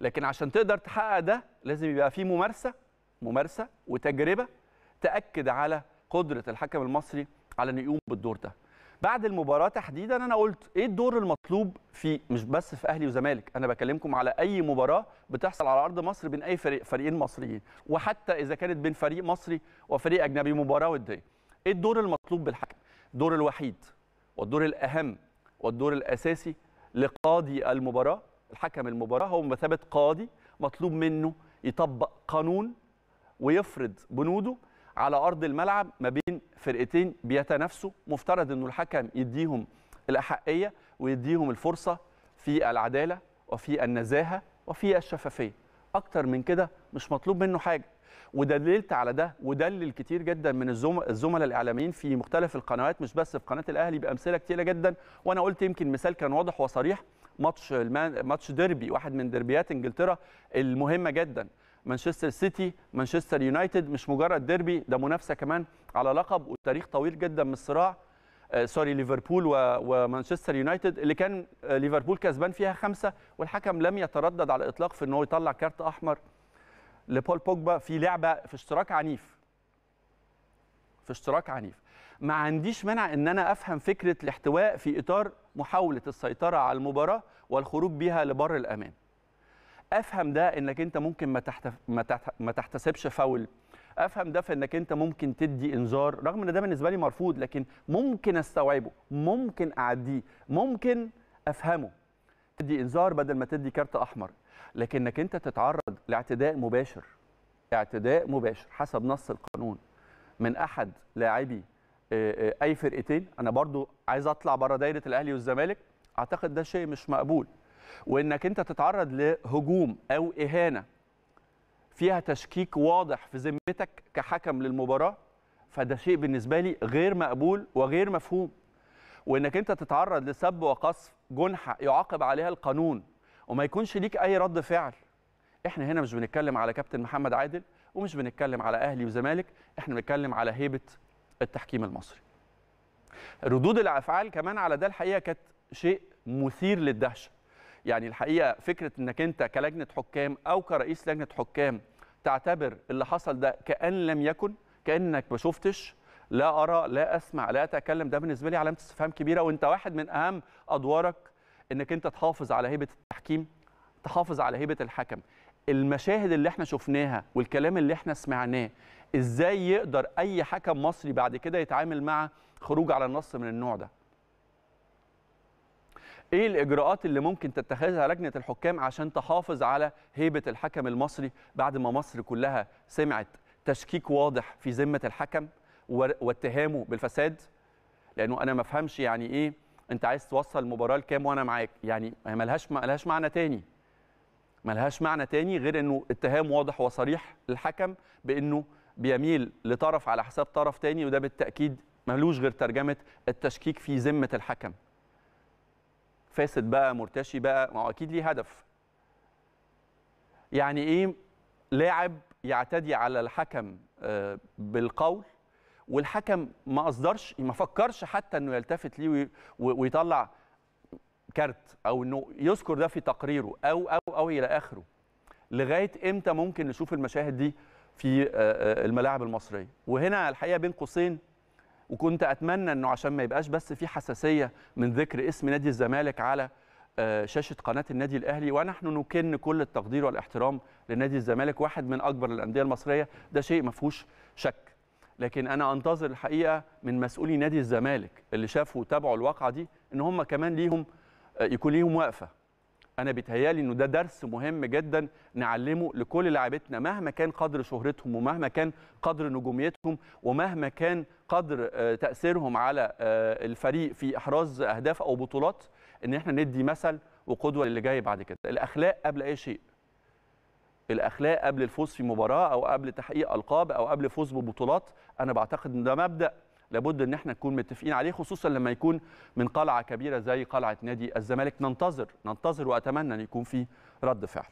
لكن عشان تقدر تحقق ده لازم يبقى في ممارسه ممارسه وتجربه تاكد على قدره الحكم المصري على انه يقوم بالدور ده بعد المباراه تحديدا انا قلت ايه الدور المطلوب في مش بس في اهلي وزمالك انا بكلمكم على اي مباراه بتحصل على ارض مصر بين اي فريق فريقين مصريين وحتى اذا كانت بين فريق مصري وفريق اجنبي مباراه وديه ايه الدور المطلوب بالحكم الدور الوحيد والدور الاهم والدور الاساسي لقاضي المباراه الحكم المباراه هو بمثابه قاضي مطلوب منه يطبق قانون ويفرض بنوده على ارض الملعب ما بين فرقتين بيتنافسوا مفترض انه الحكم يديهم الاحقيه ويديهم الفرصه في العداله وفي النزاهه وفي الشفافيه اكتر من كده مش مطلوب منه حاجه ودللت على ده ودلل كتير جدا من الزملاء الاعلاميين في مختلف القنوات مش بس في قناه الاهلي بامثله كتيره جدا وانا قلت يمكن مثال كان واضح وصريح ماتش ماتش ديربي واحد من ديربيات انجلترا المهمه جدا مانشستر سيتي مانشستر يونايتد مش مجرد ديربي ده منافسه كمان على لقب وتاريخ طويل جدا من الصراع آه سوري ليفربول ومانشستر يونايتد اللي كان آه ليفربول كسبان فيها خمسه والحكم لم يتردد على الاطلاق في ان هو يطلع كارت احمر لبول بوجبا في لعبه في اشتراك عنيف في اشتراك عنيف ما عنديش منع ان انا افهم فكره الاحتواء في اطار محاوله السيطره على المباراه والخروج بها لبر الامان افهم ده انك انت ممكن ما تحتف... ما, تحت... ما تحتسبش فاول افهم ده في انك انت ممكن تدي انذار رغم ان ده بالنسبه لي مرفوض لكن ممكن استوعبه ممكن اعديه ممكن افهمه تدي انذار بدل ما تدي كارت احمر لكنك انت تتعرض لاعتداء مباشر اعتداء مباشر حسب نص القانون من احد لاعبي آه، آه، اي فرقتين انا برضو عايز اطلع بره دايره الاهلي والزمالك اعتقد ده شيء مش مقبول وانك انت تتعرض لهجوم او اهانه فيها تشكيك واضح في ذمتك كحكم للمباراه فده شيء بالنسبه لي غير مقبول وغير مفهوم وانك انت تتعرض لسب وقصف جنحه يعاقب عليها القانون وما يكونش ليك اي رد فعل احنا هنا مش بنتكلم على كابتن محمد عادل ومش بنتكلم على اهلي وزمالك احنا بنتكلم على هيبه التحكيم المصري ردود الافعال كمان على ده الحقيقه كانت شيء مثير للدهشه يعني الحقيقه فكره انك انت كلجنه حكام او كرئيس لجنه حكام تعتبر اللي حصل ده كان لم يكن كانك ما شفتش لا ارى لا اسمع لا اتكلم ده بالنسبه لي علامه استفهام كبيره وانت واحد من اهم ادوارك انك انت تحافظ على هيبه التحكيم تحافظ على هيبه الحكم المشاهد اللي احنا شفناها والكلام اللي احنا سمعناه ازاي يقدر اي حكم مصري بعد كده يتعامل مع خروج على النص من النوع ده ايه الاجراءات اللي ممكن تتخذها لجنه الحكام عشان تحافظ على هيبه الحكم المصري بعد ما مصر كلها سمعت تشكيك واضح في ذمه الحكم واتهامه بالفساد لانه انا ما افهمش يعني ايه انت عايز توصل المباراه لكام وانا معاك يعني ملهاش ملهاش معنى تاني ملهاش معنى تاني غير انه اتهام واضح وصريح للحكم بانه بيميل لطرف على حساب طرف تاني وده بالتاكيد ملوش غير ترجمه التشكيك في ذمه الحكم فاسد بقى مرتشي بقى ما هو اكيد ليه هدف يعني ايه لاعب يعتدي على الحكم آه، بالقول والحكم ما اصدرش ما فكرش حتى انه يلتفت ليه ويطلع كارت او انه يذكر ده في تقريره او او او الى اخره لغايه امتى ممكن نشوف المشاهد دي في آه، آه، الملاعب المصريه وهنا الحقيقه بين قوسين وكنت اتمنى انه عشان ما يبقاش بس في حساسيه من ذكر اسم نادي الزمالك على آه، شاشه قناه النادي الاهلي ونحن نكن كل التقدير والاحترام لنادي الزمالك واحد من اكبر الانديه المصريه ده شيء ما فيهوش شك لكن انا انتظر الحقيقه من مسؤولي نادي الزمالك اللي شافوا وتابعوا الواقعه دي ان هم كمان ليهم يكون ليهم وقفه انا بيتهيالي انه ده درس مهم جدا نعلمه لكل لاعبتنا مهما كان قدر شهرتهم ومهما كان قدر نجوميتهم ومهما كان قدر آه، تاثيرهم على آه، الفريق في احراز اهداف او بطولات ان احنا ندي مثل وقدوه للي جاي بعد كده الاخلاق قبل اي شيء الاخلاق قبل الفوز في مباراه او قبل تحقيق القاب او قبل فوز ببطولات انا بعتقد ان ده مبدا لابد ان احنا نكون متفقين عليه خصوصا لما يكون من قلعه كبيره زي قلعه نادي الزمالك ننتظر ننتظر واتمنى ان يكون في رد فعل